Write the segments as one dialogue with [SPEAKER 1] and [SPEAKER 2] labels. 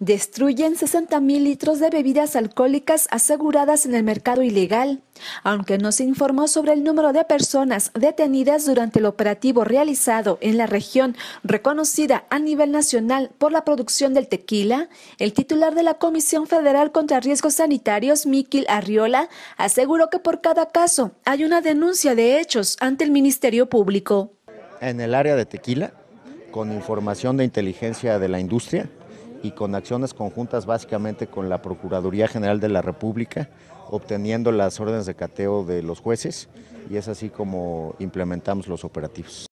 [SPEAKER 1] Destruyen 60 mil litros de bebidas alcohólicas aseguradas en el mercado ilegal. Aunque no se informó sobre el número de personas detenidas durante el operativo realizado en la región reconocida a nivel nacional por la producción del tequila, el titular de la Comisión Federal contra Riesgos Sanitarios, Miquel Arriola, aseguró que por cada caso hay una denuncia de hechos ante el Ministerio Público.
[SPEAKER 2] En el área de tequila, con información de inteligencia de la industria, y con acciones conjuntas básicamente con la Procuraduría General de la República, obteniendo las órdenes de cateo de los jueces y es así como implementamos los operativos.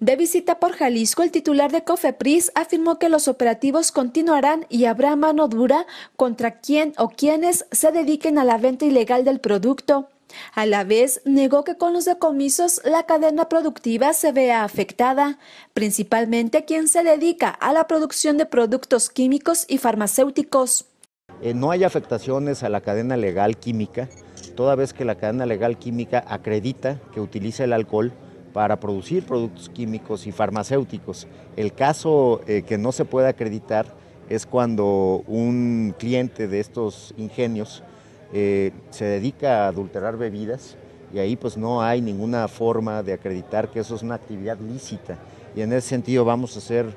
[SPEAKER 1] De visita por Jalisco, el titular de COFEPRIS afirmó que los operativos continuarán y habrá mano dura contra quien o quienes se dediquen a la venta ilegal del producto. A la vez, negó que con los decomisos la cadena productiva se vea afectada, principalmente quien se dedica a la producción de productos químicos y farmacéuticos.
[SPEAKER 2] Eh, no hay afectaciones a la cadena legal química, toda vez que la cadena legal química acredita que utiliza el alcohol para producir productos químicos y farmacéuticos. El caso eh, que no se puede acreditar es cuando un cliente de estos ingenios eh, se dedica a adulterar bebidas y ahí pues no hay ninguna forma de acreditar que eso es una actividad lícita. Y en ese sentido vamos a ser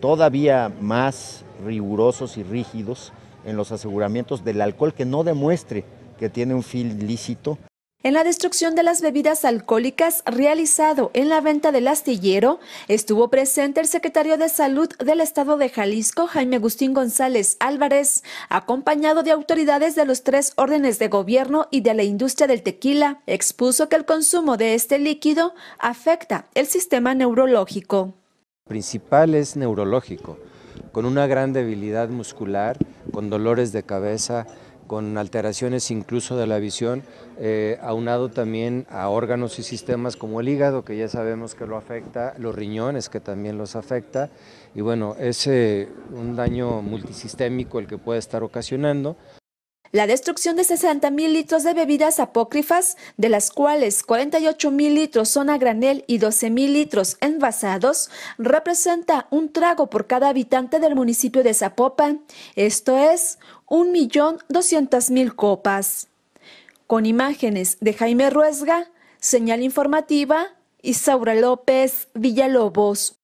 [SPEAKER 2] todavía más rigurosos y rígidos en los aseguramientos del alcohol que no demuestre que tiene un fin lícito
[SPEAKER 1] en la destrucción de las bebidas alcohólicas realizado en la venta del astillero, estuvo presente el secretario de Salud del Estado de Jalisco, Jaime Agustín González Álvarez, acompañado de autoridades de los tres órdenes de gobierno y de la industria del tequila. Expuso que el consumo de este líquido afecta el sistema neurológico.
[SPEAKER 3] Principal es neurológico, con una gran debilidad muscular, con dolores de cabeza, con alteraciones incluso de la visión, eh, aunado también a órganos y sistemas como el hígado, que ya sabemos que lo afecta, los riñones, que también los afecta, y bueno, es eh, un daño multisistémico el que puede estar ocasionando.
[SPEAKER 1] La destrucción de 60 mil litros de bebidas apócrifas, de las cuales 48 mil litros son a granel y 12 mil litros envasados, representa un trago por cada habitante del municipio de Zapopan, esto es 1.200.000 copas. Con imágenes de Jaime Ruesga, señal informativa, y Saura López, Villalobos.